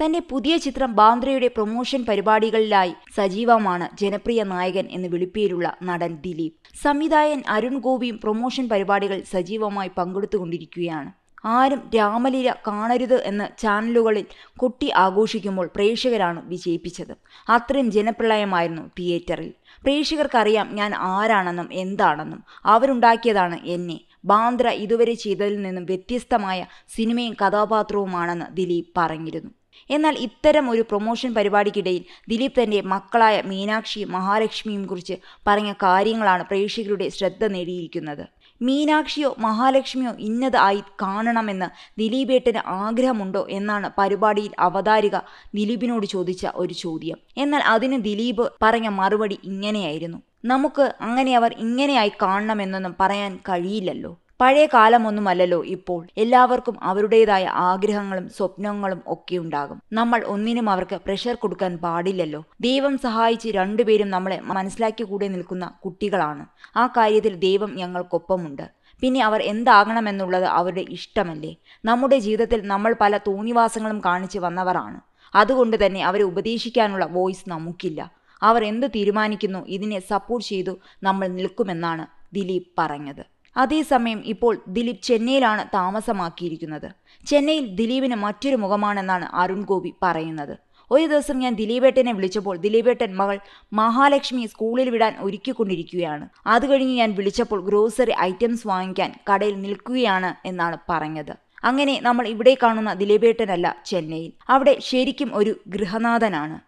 തന്റെ പുതിയ ചിത്രം ബാന്ദ്രയുടെ പ്രൊമോഷൻ പരിപാടികളിലായി സജീവമാണ് ജനപ്രിയ നായകൻ എന്ന് വിളിപ്പേരുള്ള നടൻ ദിലീപ് സംവിധായകൻ അരുൺ ഗോപിയും പ്രൊമോഷൻ പരിപാടികൾ സജീവമായി പങ്കെടുത്തുകൊണ്ടിരിക്കുകയാണ് ആരും രാമലീല കാണരുത് എന്ന് ചാനലുകളിൽ കൊട്ടി ആഘോഷിക്കുമ്പോൾ പ്രേക്ഷകരാണ് വിജയിപ്പിച്ചത് അത്രയും ജനപ്രളയമായിരുന്നു തിയേറ്ററിൽ പ്രേക്ഷകർക്കറിയാം ഞാൻ ആരാണെന്നും എന്താണെന്നും അവരുണ്ടാക്കിയതാണ് എന്നെ ബാന്ദ്ര ഇതുവരെ ചെയ്തതിൽ നിന്നും വ്യത്യസ്തമായ സിനിമയും കഥാപാത്രവുമാണെന്ന് ദിലീപ് പറഞ്ഞിരുന്നു എന്നാൽ ഇത്തരം ഒരു പ്രൊമോഷൻ പരിപാടിക്കിടയിൽ ദിലീപ് തന്റെ മക്കളായ മീനാക്ഷിയും മഹാലക്ഷ്മിയും കുറിച്ച് പറഞ്ഞ കാര്യങ്ങളാണ് പ്രേക്ഷകരുടെ ശ്രദ്ധ നേടിയിരിക്കുന്നത് മീനാക്ഷിയോ മഹാലക്ഷ്മിയോ ഇന്നത് ആയി കാണണമെന്ന് ദിലീപേട്ടന് ആഗ്രഹമുണ്ടോ എന്നാണ് പരിപാടിയിൽ അവതാരിക ദിലീപിനോട് ചോദിച്ച ഒരു ചോദ്യം എന്നാൽ അതിന് ദിലീപ് പറഞ്ഞ മറുപടി ഇങ്ങനെയായിരുന്നു നമുക്ക് അങ്ങനെ അവർ ഇങ്ങനെയായി കാണണമെന്നൊന്നും പറയാൻ കഴിയില്ലല്ലോ പഴയ കാലമൊന്നുമല്ലല്ലോ ഇപ്പോൾ എല്ലാവർക്കും അവരുടേതായ ആഗ്രഹങ്ങളും സ്വപ്നങ്ങളും ഒക്കെ ഉണ്ടാകും നമ്മൾ ഒന്നിനും അവർക്ക് പ്രഷർ കൊടുക്കാൻ പാടില്ലല്ലോ ദൈവം സഹായിച്ച് രണ്ടുപേരും നമ്മളെ മനസ്സിലാക്കി കൂടെ നിൽക്കുന്ന കുട്ടികളാണ് ആ കാര്യത്തിൽ ദൈവം ഞങ്ങൾക്കൊപ്പമുണ്ട് പിന്നെ അവർ എന്താകണമെന്നുള്ളത് അവരുടെ ഇഷ്ടമല്ലേ നമ്മുടെ ജീവിതത്തിൽ നമ്മൾ പല തോന്നിവാസങ്ങളും കാണിച്ചു വന്നവരാണ് അതുകൊണ്ട് തന്നെ അവരെ ഉപദേശിക്കാനുള്ള വോയിസ് നമുക്കില്ല അവർ എന്ത് തീരുമാനിക്കുന്നു ഇതിനെ സപ്പോർട്ട് ചെയ്തു നമ്മൾ നിൽക്കുമെന്നാണ് ദിലീപ് പറഞ്ഞത് അതേസമയം ഇപ്പോൾ ദിലീപ് ചെന്നൈയിലാണ് താമസമാക്കിയിരിക്കുന്നത് ചെന്നൈയിൽ ദിലീപിന് മറ്റൊരു മുഖമാണെന്നാണ് അരുൺ ഗോപി പറയുന്നത് ഒരു ദിവസം ഞാൻ ദിലീപേട്ടനെ വിളിച്ചപ്പോൾ ദിലീപേട്ടൻ മകൾ മഹാലക്ഷ്മിയെ സ്കൂളിൽ വിടാൻ ഒരുക്കിക്കൊണ്ടിരിക്കുകയാണ് അത് കഴിഞ്ഞ് ഞാൻ വിളിച്ചപ്പോൾ ഗ്രോസറി ഐറ്റംസ് വാങ്ങിക്കാൻ കടയിൽ നിൽക്കുകയാണ് എന്നാണ് പറഞ്ഞത് അങ്ങനെ നമ്മൾ ഇവിടെ കാണുന്ന ദിലീപേട്ടനല്ല ചെന്നൈയിൽ അവിടെ ശരിക്കും ഒരു ഗൃഹനാഥനാണ്